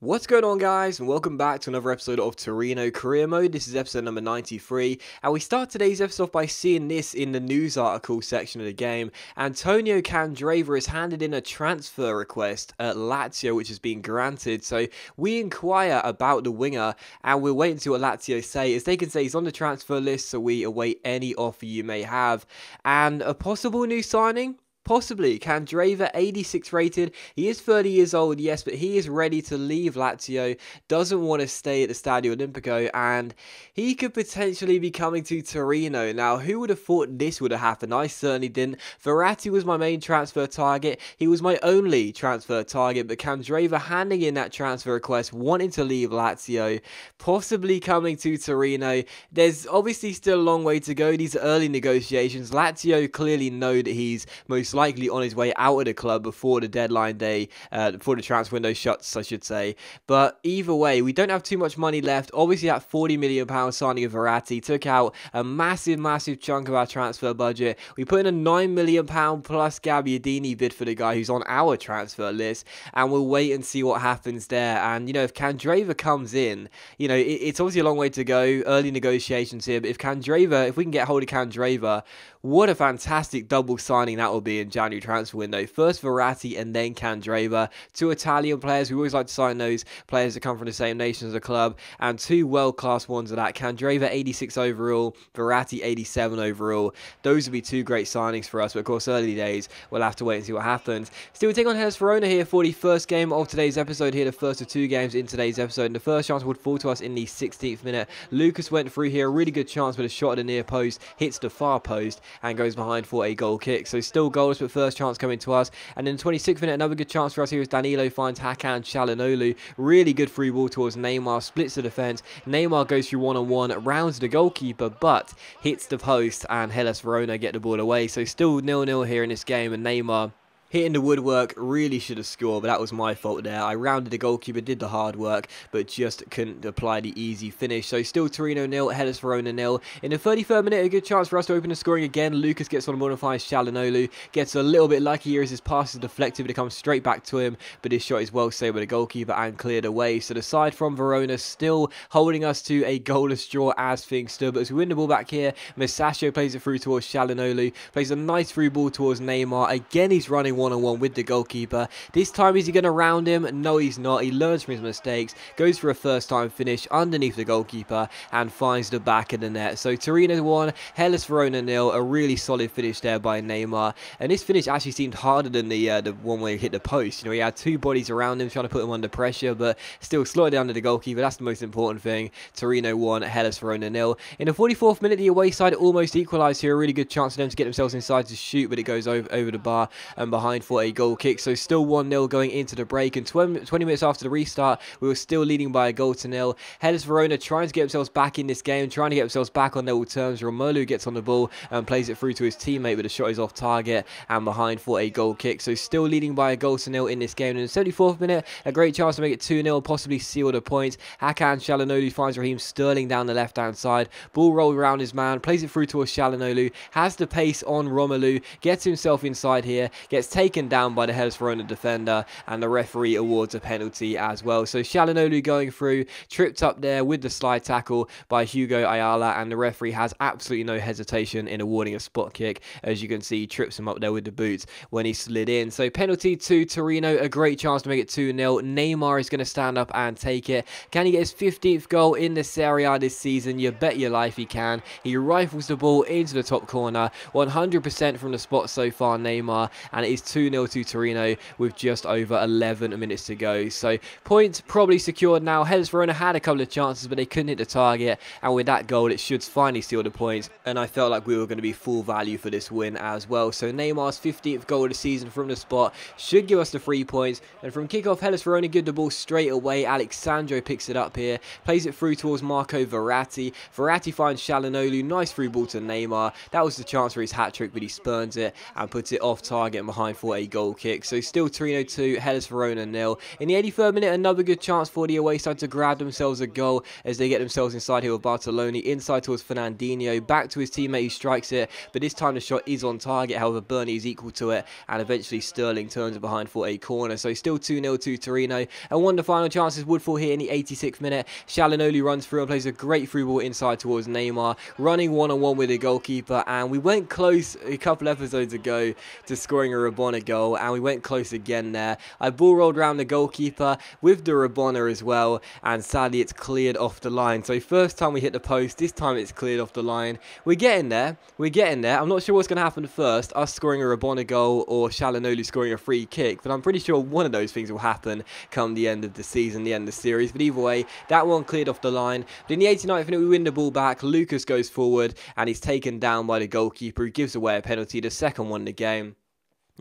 What's going on guys and welcome back to another episode of Torino Career Mode. This is episode number 93 and we start today's episode by seeing this in the news article section of the game. Antonio Candreva has handed in a transfer request at Lazio which has been granted so we inquire about the winger and we're waiting to see what Lazio say as they can say he's on the transfer list so we await any offer you may have and a possible new signing Possibly. Candreva, 86 rated. He is 30 years old, yes, but he is ready to leave Lazio, doesn't want to stay at the Stadio Olimpico, and he could potentially be coming to Torino. Now, who would have thought this would have happened? I certainly didn't. Verratti was my main transfer target. He was my only transfer target, but Candreva handing in that transfer request, wanting to leave Lazio, possibly coming to Torino. There's obviously still a long way to go. These early negotiations, Lazio clearly know that he's most likely on his way out of the club before the deadline day, uh, before the transfer window shuts, I should say. But either way, we don't have too much money left. Obviously, that 40 million pound signing of Verratti took out a massive, massive chunk of our transfer budget. We put in a 9 million pound plus Gabbiadini bid for the guy who's on our transfer list, and we'll wait and see what happens there. And you know, if Kandreva comes in, you know, it, it's obviously a long way to go. Early negotiations here, but if Kandreva, if we can get hold of Kandreva, what a fantastic double signing that will be in January transfer window. First Verratti and then Candreva. Two Italian players. We always like to sign those players that come from the same nation as the club. And two world-class ones of that. Candreva 86 overall, Verratti 87 overall. Those would be two great signings for us. But of course, early days, we'll have to wait and see what happens. Still, we take on Hellas Verona here for the first game of today's episode here. The first of two games in today's episode. And the first chance would fall to us in the 16th minute. Lucas went through here. A really good chance with a shot at the near post. Hits the far post and goes behind for a goal kick. So still goal goals, but first chance coming to us. And in the 26th minute, another good chance for us Here is Danilo finds Hakan Shalanolu. Really good free ball towards Neymar, splits the defence. Neymar goes through one-on-one, -on -one, rounds the goalkeeper, but hits the post, and Hellas Verona get the ball away. So still nil-nil here in this game, and Neymar Hitting the woodwork really should have scored, but that was my fault there. I rounded the goalkeeper, did the hard work, but just couldn't apply the easy finish. So still Torino nil, Hellas Verona nil. In the 33rd minute, a good chance for us to open the scoring again. Lucas gets on the modifies Shalanolu, gets a little bit lucky here as his pass is deflected, but it comes straight back to him. But his shot is well saved by the goalkeeper and cleared away. So the side from Verona still holding us to a goalless draw as things stood. But as we win the ball back here, Masaccio plays it through towards Shalanolu, plays a nice through ball towards Neymar. Again, he's running one-on-one with the goalkeeper. This time, is he going to round him? No, he's not. He learns from his mistakes, goes for a first-time finish underneath the goalkeeper, and finds the back of the net. So Torino 1, Hellas Verona nil. A really solid finish there by Neymar. And this finish actually seemed harder than the, uh, the one where he hit the post. You know, he had two bodies around him trying to put him under pressure, but still slowed down to the goalkeeper. That's the most important thing. Torino 1, Hellas Verona nil. In the 44th minute, the away side almost equalised here. A really good chance for them to get themselves inside to shoot, but it goes over, over the bar and behind behind for a goal kick. So still 1-0 going into the break. And 20 minutes after the restart, we were still leading by a goal to nil. Hellas Verona trying to get themselves back in this game, trying to get themselves back on level terms. Romelu gets on the ball and plays it through to his teammate, but the shot is off target and behind for a goal kick. So still leading by a goal to nil in this game. And in the 74th minute, a great chance to make it 2-0, possibly seal the points. Hakan Shalanolu finds Raheem Sterling down the left-hand side. Ball rolled around his man, plays it through to Shalanolu, has the pace on Romelu, gets himself inside here, gets taken down by the Hellas Verona defender, uh, and the referee awards a penalty as well. So Shalanolu going through, tripped up there with the slide tackle by Hugo Ayala, and the referee has absolutely no hesitation in awarding a spot kick. As you can see, he trips him up there with the boots when he slid in. So penalty to Torino, a great chance to make it 2 0. Neymar is going to stand up and take it. Can he get his 15th goal in the Serie A this season? You bet your life he can. He rifles the ball into the top corner, 100% from the spot so far, Neymar, and it is 2-0 to Torino with just over 11 minutes to go. So points probably secured now. Hellas Verona had a couple of chances, but they couldn't hit the target. And with that goal, it should finally seal the points. And I felt like we were going to be full value for this win as well. So Neymar's 15th goal of the season from the spot should give us the three points. And from kickoff, Hellas Verona give the ball straight away. Alexandro picks it up here, plays it through towards Marco Verratti. Verratti finds Shalanolu. Nice through ball to Neymar. That was the chance for his hat trick, but he spurns it and puts it off target behind for a goal kick. So still Torino 2, Hellas Verona nil. In the 83rd minute, another good chance for the away side to grab themselves a goal as they get themselves inside here with Bartoloni, inside towards Fernandinho, back to his teammate who strikes it, but this time the shot is on target, however Burnley is equal to it, and eventually Sterling turns it behind for a corner. So still 2-0 to Torino, and one of the final chances would fall here in the 86th minute. Shalinoli runs through and plays a great through ball inside towards Neymar, running one-on-one -on -one with the goalkeeper, and we went close a couple episodes ago to scoring a rebound want to go, and we went close again there. I ball rolled round the goalkeeper with the Rabona as well, and sadly it's cleared off the line. So first time we hit the post, this time it's cleared off the line. We're getting there, we're getting there. I'm not sure what's going to happen first, us scoring a Rabona goal or Shalanolu scoring a free kick, but I'm pretty sure one of those things will happen come the end of the season, the end of the series. But either way, that one cleared off the line. But in the 89th minute, we win the ball back. Lucas goes forward and he's taken down by the goalkeeper who gives away a penalty, the second one in the game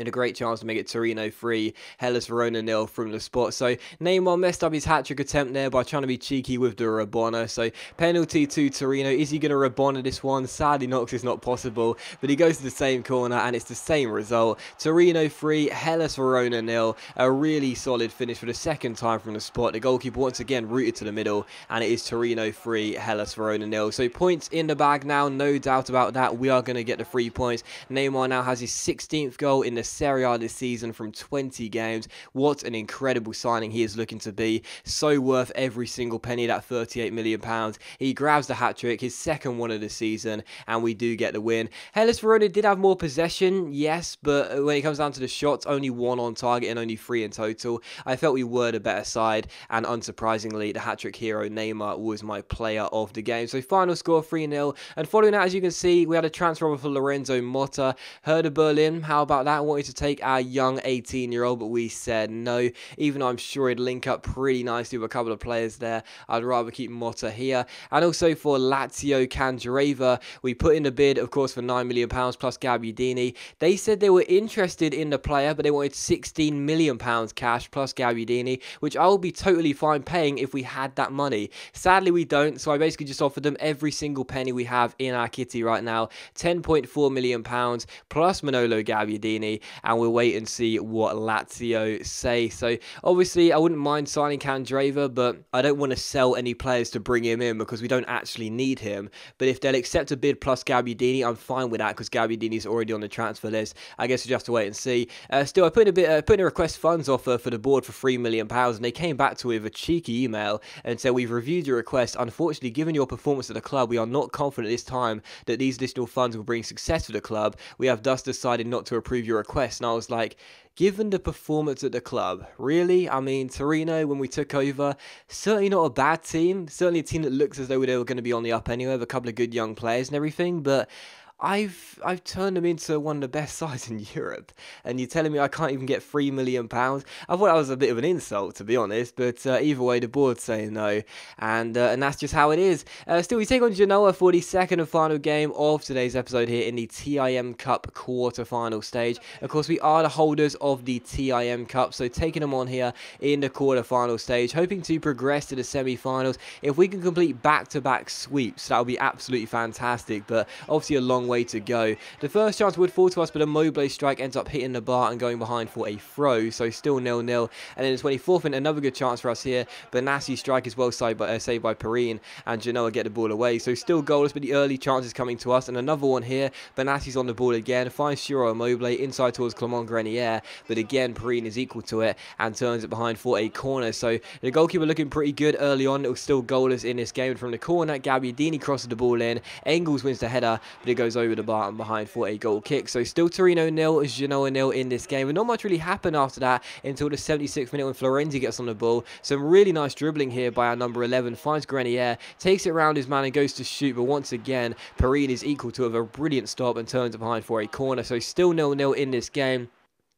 and a great chance to make it Torino 3, Hellas Verona nil from the spot. So Neymar messed up his hat-trick attempt there by trying to be cheeky with the Rabona. So penalty to Torino. Is he going to Rabona this one? Sadly not is not possible. But he goes to the same corner and it's the same result. Torino 3, Hellas Verona nil. A really solid finish for the second time from the spot. The goalkeeper once again rooted to the middle and it is Torino 3, Hellas Verona nil. So points in the bag now. No doubt about that. We are going to get the three points. Neymar now has his 16th goal in the Serie A this season from 20 games. What an incredible signing he is looking to be. So worth every single penny, that £38 million. He grabs the hat trick, his second one of the season, and we do get the win. Hellas Verona did have more possession, yes, but when it comes down to the shots, only one on target and only three in total. I felt we were the better side, and unsurprisingly, the hat trick hero Neymar was my player of the game. So final score 3 0. And following that, as you can see, we had a transfer for Lorenzo Motta. Herder Berlin, how about that? What wanted to take our young 18 year old, but we said no, even though I'm sure he'd link up pretty nicely with a couple of players there. I'd rather keep Motta here. And also for Lazio Canjareva, we put in a bid, of course, for £9 million plus Gabudini. They said they were interested in the player, but they wanted £16 million cash plus Gabudini, which I will be totally fine paying if we had that money. Sadly, we don't, so I basically just offered them every single penny we have in our kitty right now. £10.4 million plus Manolo Gabudini and we'll wait and see what Lazio say. So obviously, I wouldn't mind signing Candreva, but I don't want to sell any players to bring him in because we don't actually need him. But if they'll accept a bid plus Gabbiadini, I'm fine with that because is already on the transfer list. I guess we just have to wait and see. Uh, still, I put in a bit, uh, put in a request funds offer for the board for three million pounds, and they came back to me with a cheeky email and said we've reviewed your request. Unfortunately, given your performance at the club, we are not confident this time that these additional funds will bring success to the club. We have thus decided not to approve your request and I was like, given the performance at the club, really? I mean, Torino, when we took over, certainly not a bad team. Certainly a team that looks as though they were going to be on the up anyway, with a couple of good young players and everything. But I've I've turned them into one of the best sides in Europe, and you're telling me I can't even get three million pounds. I thought that was a bit of an insult, to be honest. But uh, either way, the board's saying no, and uh, and that's just how it is. Uh, still, we take on Genoa for the second and final game of today's episode here in the TIM Cup quarter-final stage. Of course, we are the holders of the TIM Cup, so taking them on here in the quarter-final stage, hoping to progress to the semi-finals. If we can complete back-to-back -back sweeps, that would be absolutely fantastic. But obviously, a long way way to go. The first chance would fall to us, but a Mobley strike ends up hitting the bar and going behind for a throw, so still nil-nil. And then the 24th minute, another good chance for us here. Benassi strike is well saved by, uh, saved by Perrine, and Genoa get the ball away. So still goalless, but the early chance is coming to us. And another one here. Benassi's on the ball again, finds Shiro Mobley inside towards Clement Grenier, but again, Perrine is equal to it and turns it behind for a corner. So the goalkeeper looking pretty good early on. It was still goalless in this game. From the corner, Gabbiadini crosses the ball in. Engels wins the header, but it goes goes over the bar and behind for a goal kick. So still Torino nil, Genoa nil in this game. And not much really happened after that until the 76th minute when Florenzi gets on the ball. Some really nice dribbling here by our number 11. Finds Grenier, takes it around his man and goes to shoot. But once again, Perrine is equal to a brilliant stop and turns it behind for a corner. So still nil-nil in this game.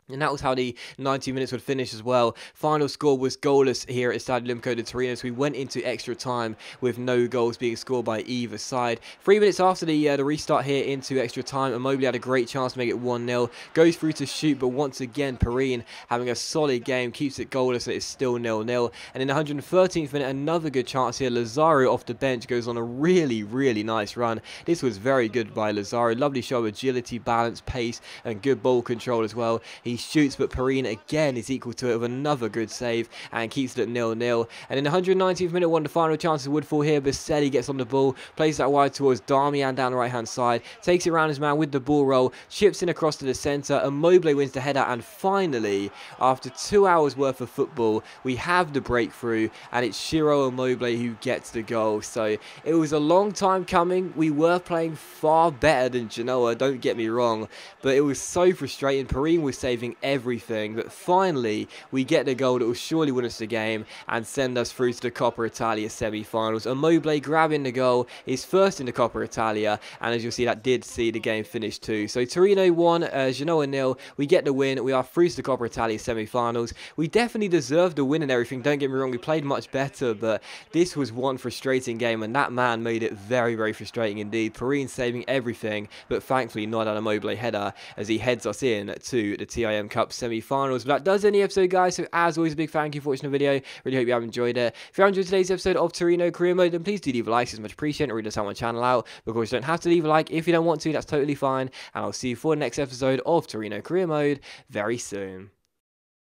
And that was how the 90 minutes would finish as well. Final score was goalless here at Stadio Limco de Torino, so we went into extra time with no goals being scored by either side. Three minutes after the uh, the restart here into extra time, Immobile had a great chance to make it 1-0. Goes through to shoot, but once again, Perrine having a solid game, keeps it goalless, and it's still 0-0. And in the 113th minute, another good chance here. Lazaro off the bench goes on a really, really nice run. This was very good by Lazaro. Lovely show of agility, balance, pace, and good ball control as well. He shoots, but Perrine again is equal to it with another good save and keeps it at nil-nil. And in the 119th minute, one of the final chances would fall here. Baselli gets on the ball, plays that wide towards Darmian down the right-hand side, takes it around his man with the ball roll, chips in across to the centre, and Mobley wins the header. And finally, after two hours worth of football, we have the breakthrough, and it's Shiro and Mobley who gets the goal. So it was a long time coming. We were playing far better than Genoa, don't get me wrong, but it was so frustrating. Perrine was saving losing everything. But finally, we get the goal that will surely win us the game and send us through to the Coppa Italia semi-finals. And Mobley grabbing the goal is first in the Coppa Italia, and as you'll see, that did see the game finish too. So Torino won, uh, Genoa nil. We get the win. We are through to the Coppa Italia semi-finals. We definitely deserved the win and everything. Don't get me wrong, we played much better, but this was one frustrating game, and that man made it very, very frustrating indeed. Perrine saving everything, but thankfully not on a header as he heads us in to the TIA IM Cup semi-finals. But that does end the episode, guys. So as always, a big thank you for watching the video. Really hope you have enjoyed it. If you enjoyed today's episode of Torino Career Mode, then please do leave a like. It's much appreciated. It really does help my channel out. Of course, you don't have to leave a like if you don't want to. That's totally fine. And I'll see you for the next episode of Torino Career Mode very soon.